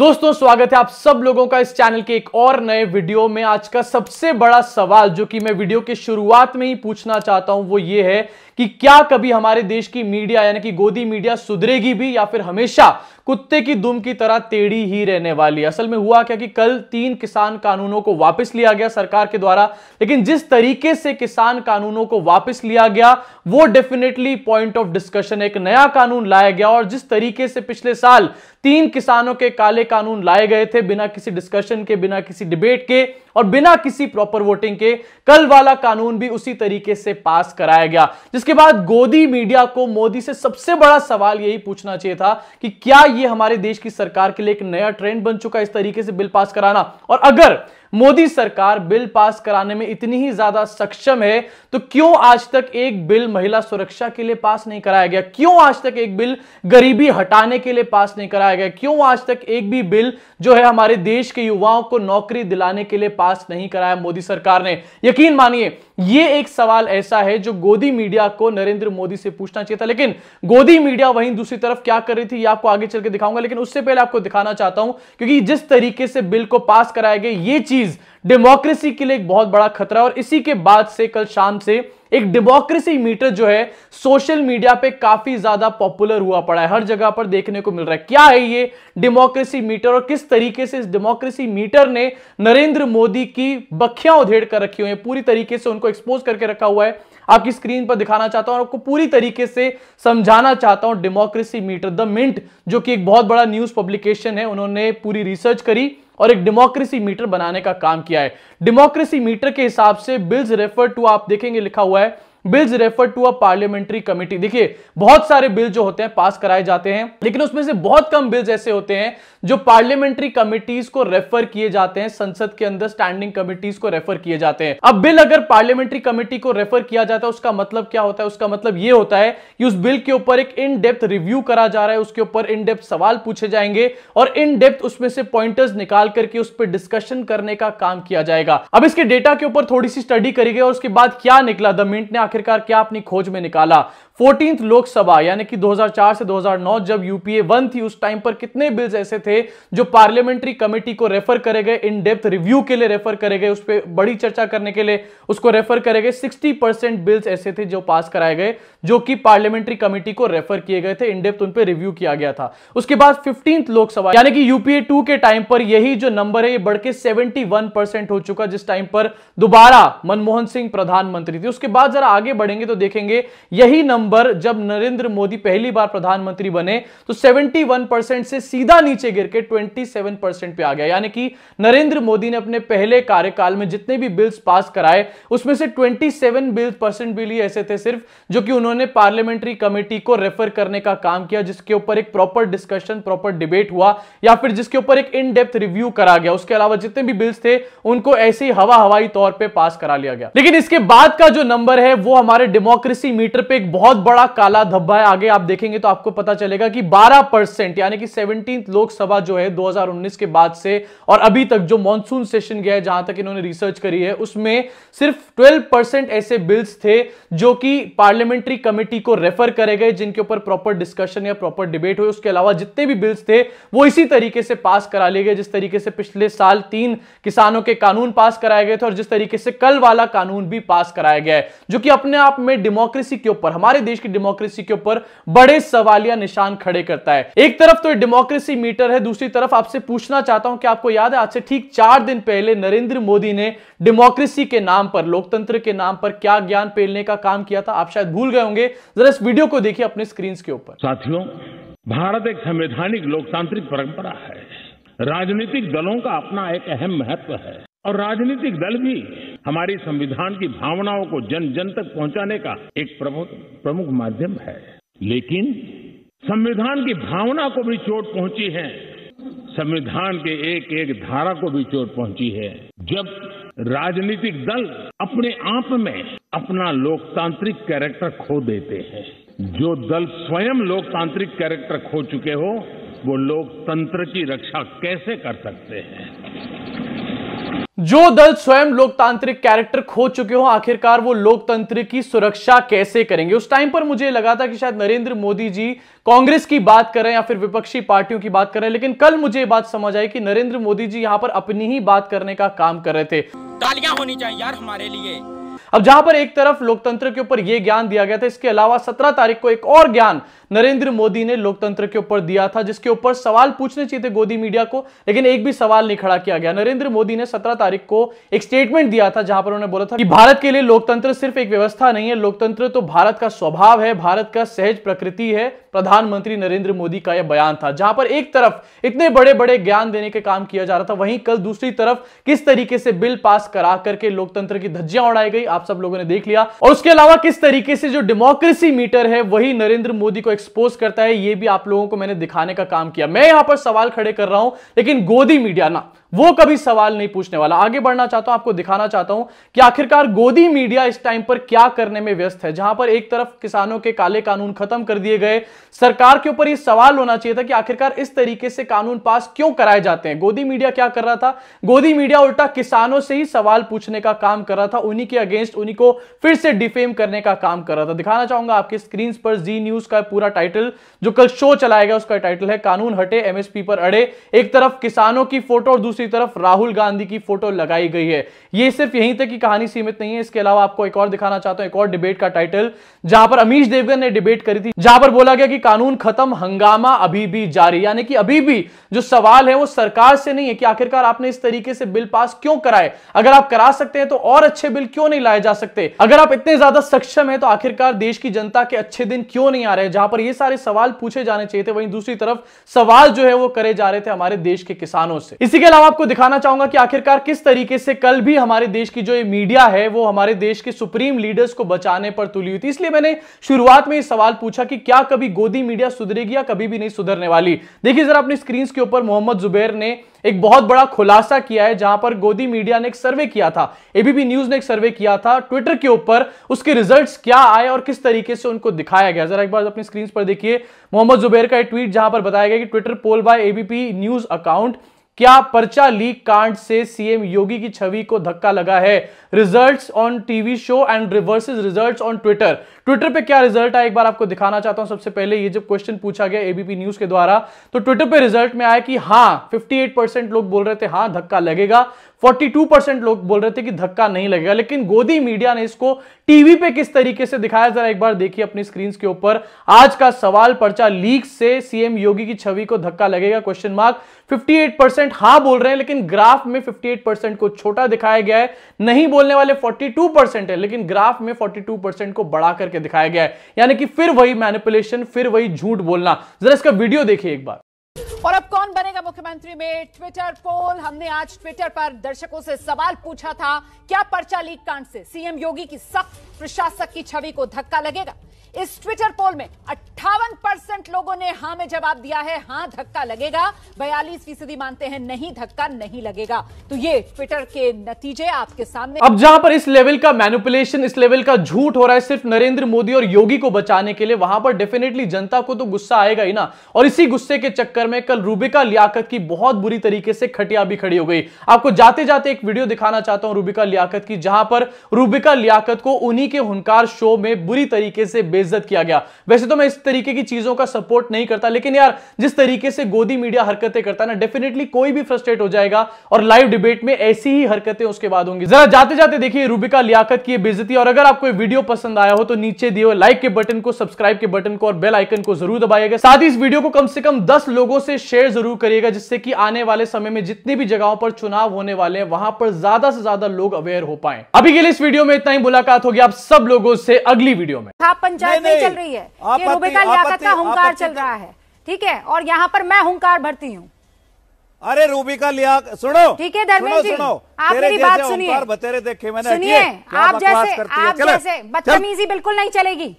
दोस्तों स्वागत है आप सब लोगों का इस चैनल के एक और नए वीडियो में आज का सबसे बड़ा सवाल जो कि मैं वीडियो के शुरुआत में ही पूछना चाहता हूं वो ये है कि क्या कभी हमारे देश की मीडिया यानी कि गोदी मीडिया सुधरेगी भी या फिर हमेशा कुत्ते की दुम की तरह टेढ़ी ही रहने वाली असल में हुआ क्या कि कल तीन किसान कानूनों को वापस लिया गया सरकार के द्वारा लेकिन जिस तरीके से किसान कानूनों को वापस लिया गया वो डेफिनेटली पॉइंट ऑफ डिस्कशन एक नया कानून लाया गया और जिस तरीके से पिछले साल तीन किसानों के काले कानून लाए गए थे बिना किसी डिस्कशन के बिना किसी डिबेट के और बिना किसी प्रॉपर वोटिंग के कल वाला कानून भी उसी तरीके से पास कराया गया जिसके बाद गोदी मीडिया को मोदी से सबसे बड़ा सवाल यही पूछना चाहिए था कि क्या यह हमारे देश की सरकार के लिए एक नया ट्रेंड बन चुका इस तरीके से बिल पास कराना और अगर मोदी सरकार बिल पास कराने में इतनी ही ज्यादा सक्षम है तो क्यों आज तक एक बिल महिला सुरक्षा के लिए पास नहीं कराया गया क्यों आज तक एक बिल गरीबी हटाने के लिए पास नहीं कराया गया क्यों आज तक एक भी बिल जो है हमारे देश के युवाओं को नौकरी दिलाने के लिए पास नहीं कराया मोदी सरकार ने यकीन मानिए यह एक सवाल ऐसा है जो गोदी मीडिया को नरेंद्र मोदी से पूछना चाहिए था लेकिन गोदी मीडिया वहीं दूसरी तरफ क्या कर रही थी आपको आगे चल के दिखाऊंगा लेकिन उससे पहले आपको दिखाना चाहता हूं क्योंकि जिस तरीके से बिल को पास कराया गया ये चीज चीज डेमोक्रेसी के लिए एक बहुत बड़ा खतरा और इसी के बाद से कल शाम से एक डेमोक्रेसी मीटर जो है सोशल मीडिया पे काफी ज्यादा पॉपुलर हुआ पड़ा है हर जगह पर देखने को मिल रहा है क्या है ये डेमोक्रेसी मीटर और किस तरीके से इस डेमोक्रेसी मीटर ने नरेंद्र मोदी की बखियां उधेड़ कर रखी हुई है पूरी तरीके से उनको एक्सपोज करके रखा हुआ है आपकी स्क्रीन पर दिखाना चाहता हूं और आपको पूरी तरीके से समझाना चाहता हूं डेमोक्रेसी मीटर द मिंट जो कि एक बहुत बड़ा न्यूज पब्लिकेशन है उन्होंने पूरी रिसर्च करी और एक डेमोक्रेसी मीटर बनाने का काम किया है डेमोक्रेसी मीटर के हिसाब से बिल्स रेफर टू आप देखेंगे लिखा हुआ है bills refer to a parliamentary committee देखिए बहुत सारे बिल जो होते हैं पास कराए जाते हैं लेकिन उसमें से बहुत कम बिल्स ऐसे होते हैं जो पार्लियामेंट्री कमिटीज को रेफर किए जाते हैं संसद के अंदर स्टैंडिंग कमिटीज को रेफर किए जाते हैं अब बिल अगर पार्लियामेंट्री कमेटी को रेफर किया जाता है उसका मतलब क्या होता है उसका मतलब यह होता है कि उस बिल के ऊपर एक इन डेप्थ रिव्यू करा जा रहा है उसके ऊपर इन डेप्थ सवाल पूछे जाएंगे और इन डेप्थ उसमें से पॉइंटर्स निकाल करके उस पर डिस्कशन करने का काम किया जाएगा अब इसके डेटा के ऊपर थोड़ी सी स्टडी करी गई और उसके बाद क्या निकला द मिंट ने आखिरकार क्या अपनी खोज में निकाला फोर्टीन लोकसभा यानी कि 2004 से 2009 जब यूपीए वन थी उस टाइम पर कितने बिल्स ऐसे थे जो पार्लियामेंट्री कमेटी को रेफर करे गए इन डेप्थ रिव्यू के लिए रेफर करे गए उस पर बड़ी चर्चा करने के लिए उसको रेफर करे गए 60 परसेंट बिल्स ऐसे थे जो पास कराए गए जो कि पार्लियामेंट्री कमेटी को रेफर किए गए थे इन डेप्थ उन पर रिव्यू किया गया था उसके बाद फिफ्टीन लोकसभा यानी कि यूपीए टू के टाइम पर यही जो नंबर है ये बढ़ के सेवेंटी हो चुका जिस टाइम पर दोबारा मनमोहन सिंह प्रधानमंत्री थे उसके बाद जरा आगे बढ़ेंगे तो देखेंगे यही नंबर नंबर जब नरेंद्र मोदी पहली बार प्रधानमंत्री बने तो 71 परसेंट से सीधा नीचे गिर के ट्वेंटी परसेंट पे आ गया यानी कि नरेंद्र मोदी ने अपने पहले कार्यकाल में जितने भी बिल्स पास कराए उसमें से 27 बिल परसेंट बिल ही ऐसे थे सिर्फ जो कि उन्होंने पार्लियामेंट्री कमेटी को रेफर करने का काम किया जिसके ऊपर एक प्रॉपर डिस्कशन प्रॉपर डिबेट हुआ या फिर जिसके ऊपर एक इन डेप्थ रिव्यू करा गया उसके अलावा जितने भी बिल्स थे उनको ऐसे ही हवा हवाई तौर पर पास करा लिया गया लेकिन इसके बाद का जो नंबर है वो हमारे डेमोक्रेसी मीटर पे एक बहुत बड़ा काला धब्बा है आगे आप देखेंगे तो आपको पता चलेगा कि 12 परसेंट यानी कि सेवनटीन लोकसभा जो है 2019 के बाद से और अभी तक जो मॉनसून सेशन गया है जहां तक इन्होंने रिसर्च करी है उसमें सिर्फ 12 परसेंट ऐसे बिल्स थे जो कि पार्लियामेंट्री कमेटी को रेफर करे गए जिनके ऊपर प्रॉपर डिस्कशन या प्रॉपर डिबेट हुए उसके अलावा जितने भी बिल्स थे वो इसी तरीके से पास करा लिए गए जिस तरीके से पिछले साल तीन किसानों के कानून पास कराए गए थे और जिस तरीके से कल वाला कानून भी पास कराया गया है जो कि अपने आप में डेमोक्रेसी के ऊपर हमारे देश की डेमोक्रेसी के ऊपर बड़े सवालिया निशान खड़े करता है एक तरफ तो डेमोक्रेसी मीटर है दूसरी तरफ आपसे पूछना चाहता हूं कि आपको याद है आज से ठीक चार दिन पहले नरेंद्र मोदी ने डेमोक्रेसी के नाम पर लोकतंत्र के नाम पर क्या ज्ञान पेलने का काम किया था आप शायद भूल गए होंगे जरा इस वीडियो को देखिए अपने स्क्रीन के ऊपर साथियों भारत एक संवैधानिक लोकतांत्रिक परंपरा है राजनीतिक दलों का अपना एक अहम महत्व है और राजनीतिक दल भी हमारी संविधान की भावनाओं को जन जन तक पहुंचाने का एक प्रमुख माध्यम है लेकिन संविधान की भावना को भी चोट पहुंची है संविधान के एक एक धारा को भी चोट पहुंची है जब राजनीतिक दल अपने आप में अपना लोकतांत्रिक कैरेक्टर खो देते हैं जो दल स्वयं लोकतांत्रिक कैरेक्टर खो चुके हो वो लोकतंत्र की रक्षा कैसे कर सकते हैं जो दल स्वयं लोकतांत्रिक कैरेक्टर खो चुके हो आखिरकार वो लोकतंत्र की सुरक्षा कैसे करेंगे उस टाइम पर मुझे लगा था कि शायद नरेंद्र मोदी जी कांग्रेस की बात करें या फिर विपक्षी पार्टियों की बात करें लेकिन कल मुझे बात समझ आई कि नरेंद्र मोदी जी यहां पर अपनी ही बात करने का काम कर रहे थे तालियां होनी चाहिए यार हमारे लिए अब जहां पर एक तरफ लोकतंत्र के ऊपर यह ज्ञान दिया गया था इसके अलावा सत्रह तारीख को एक और ज्ञान नरेंद्र मोदी ने लोकतंत्र के ऊपर दिया था जिसके ऊपर सवाल पूछने चाहिए थे गोदी मीडिया को लेकिन एक भी सवाल नहीं खड़ा किया गया नरेंद्र मोदी ने सत्रह तारीख को एक स्टेटमेंट दिया था जहां पर उन्होंने बोला था कि भारत के लिए लोकतंत्र सिर्फ एक व्यवस्था नहीं है लोकतंत्र तो भारत का स्वभाव है भारत का सहज प्रकृति है प्रधानमंत्री नरेंद्र मोदी का यह बयान था जहां पर एक तरफ इतने बड़े बड़े ज्ञान देने के काम किया जा रहा था वहीं कल दूसरी तरफ किस तरीके से बिल पास करा करके लोकतंत्र की धज्जियां उड़ाई गई आप आप सब लोगों ने देख लिया और उसके अलावा किस तरीके से जो डेमोक्रेसी मीटर है वही नरेंद्र मोदी को एक्सपोज करता है ये भी आप लोगों को मैंने दिखाने का काम किया मैं यहां पर सवाल खड़े कर रहा हूं लेकिन गोदी मीडिया ना वो कभी सवाल नहीं पूछने वाला आगे बढ़ना चाहता हूं आपको दिखाना चाहता हूं कि आखिरकार गोदी मीडिया इस टाइम पर क्या करने में व्यस्त है जहां पर एक तरफ किसानों के काले कानून खत्म कर दिए गए सरकार के ऊपर यह सवाल होना चाहिए था कि आखिरकार इस तरीके से कानून पास क्यों कराए जाते हैं गोदी मीडिया क्या कर रहा था गोदी मीडिया उल्टा किसानों से ही सवाल पूछने का काम कर रहा था उन्हीं के अगेंस्ट जर्नलिस्ट उन्हीं को फिर से डिफेम करने का काम कर रहा था दिखाना चाहूंगा आपके स्क्रीन पर जी न्यूज का पूरा टाइटल जो कल शो चलाया गया उसका टाइटल है कानून हटे एमएसपी पर अड़े एक तरफ किसानों की फोटो और दूसरी तरफ राहुल गांधी की फोटो लगाई गई है यह सिर्फ यहीं तक की कहानी सीमित नहीं है इसके अलावा आपको एक और दिखाना चाहता हूं एक और डिबेट का टाइटल जहां पर अमीश देवगन ने डिबेट करी थी जहां पर बोला गया कि कानून खत्म हंगामा अभी भी जारी यानी कि अभी भी जो सवाल है वो सरकार से नहीं है कि आखिरकार आपने इस तरीके से बिल पास क्यों कराए अगर आप करा सकते हैं तो और अच्छे बिल क्यों नहीं लाए लाए जा सकते अगर आप इतने ज्यादा सक्षम है तो आखिरकार देश की जनता के अच्छे दिन क्यों नहीं आ रहे जहां पर ये सारे सवाल पूछे जाने चाहिए थे वहीं दूसरी तरफ सवाल जो है वो करे जा रहे थे हमारे देश के किसानों से इसी के अलावा आपको दिखाना चाहूंगा कि आखिरकार किस तरीके से कल भी हमारे देश की जो ये मीडिया है वो हमारे देश के सुप्रीम लीडर्स को बचाने पर तुली हुई थी इसलिए मैंने शुरुआत में सवाल पूछा कि क्या कभी गोदी मीडिया सुधरेगी या कभी भी नहीं सुधरने वाली देखिए जरा अपनी स्क्रीन के ऊपर मोहम्मद जुबेर ने एक बहुत बड़ा खुलासा किया है जहां पर गोदी मीडिया ने एक सर्वे किया था एबीपी न्यूज ने एक सर्वे किया था ट्विटर के ऊपर उसके रिजल्ट्स क्या आए और किस तरीके से उनको दिखाया गया जरा एक बार अपनी स्क्रीन पर देखिए मोहम्मद जुबेर का एक ट्वीट जहां पर बताया गया कि Twitter poll by ABP news account क्या पर्चा लीक कांड से सीएम योगी की छवि को धक्का लगा है results on TV show and reverses results on Twitter Twitter पे क्या रिजल्ट आया एक बार आपको दिखाना चाहता हूं सबसे पहले ये जब क्वेश्चन पूछा गया एबीपी न्यूज के द्वारा तो ट्विटर पे रिजल्ट में आया कि हाँ 58 परसेंट लोग बोल रहे थे हाँ धक्का लगेगा 42 परसेंट लोग बोल रहे थे कि धक्का नहीं लगेगा लेकिन गोदी मीडिया ने इसको टीवी पे किस तरीके से दिखाया जरा एक बार देखिए अपनी स्क्रीन के ऊपर आज का सवाल पर्चा लीक से सीएम योगी की छवि को धक्का लगेगा क्वेश्चन मार्क 58 परसेंट हाँ बोल रहे हैं लेकिन ग्राफ में 58 परसेंट को छोटा दिखाया गया है नहीं बोलने वाले 42 परसेंट है लेकिन ग्राफ में 42 परसेंट को बढ़ा करके दिखाया गया है यानी कि फिर वही मैनिपुलेशन फिर वही झूठ बोलना जरा इसका वीडियो देखिए एक बार और अब कौन बनेगा मुख्यमंत्री में ट्विटर पोल हमने आज ट्विटर पर दर्शकों से सवाल पूछा था क्या पर्चा लीक कांड से सीएम योगी की सख्त प्रशासक की छवि को धक्का लगेगा इस ट्विटर पोल में अट्ठावन परसेंट लोगों ने हां में जवाब दिया है हां धक्का लगेगा बयालीस फीसदी मानते हैं नहीं धक्का नहीं लगेगा तो ये ट्विटर के नतीजे आपके सामने अब जहां पर इस लेवल का मैनुपुलेशन इस लेवल का झूठ हो रहा है सिर्फ नरेंद्र मोदी और योगी को बचाने के लिए वहां पर डेफिनेटली जनता को तो गुस्सा आएगा ही ना और इसी गुस्से के चक्कर में कल रूबिका लियाकत की बहुत बुरी तरीके से खटिया भी खड़ी हो गई आपको जाते जाते एक वीडियो दिखाना चाहता हूं रूबिका लियाकत की जहां पर रूबिका लियाकत को उन्हीं के हुनकार शो में बुरी तरीके से बेइज्जत किया गया वैसे तो मैं इस तरीके की चीजों का सपोर्ट नहीं करता लेकिन यार जिस तरीके से गोदी मीडिया हरकतें करता ना डेफिनेटली कोई भी फ्रस्ट्रेट हो जाएगा और लाइव डिबेट में ऐसी ही हरकतें उसके बाद होंगी जरा जाते जाते देखिए रूबिका लियाकत की बेजती और अगर आपको वीडियो पसंद आया हो तो नीचे दिए लाइक के बटन को सब्सक्राइब के बटन को और बेल आइकन को जरूर दबाएगा साथ ही इस वीडियो को कम से कम दस लोगों से शेयर जरूर करिएगा जिससे कि आने वाले समय में जितनी भी जगहों पर चुनाव होने वाले हैं वहां पर ज्यादा से ज्यादा लोग अवेयर हो पाए अभी के लिए इस वीडियो में इतना ही मुलाकात होगी आप सब लोगों से अगली वीडियो में था हाँ, नहीं, चल रही है ये रूबिका लियाकत का हुंकार चल रहा है ठीक है और यहाँ पर मैं हुंकार भरती हूँ अरे रूबिका लिया सुनो ठीक है धर्मेंद्र जी सुनो, आप मेरी बात सुनिए बतेरे देखे मैंने सुनिए आप जैसे आप जैसे बदतमीजी बिल्कुल नहीं चलेगी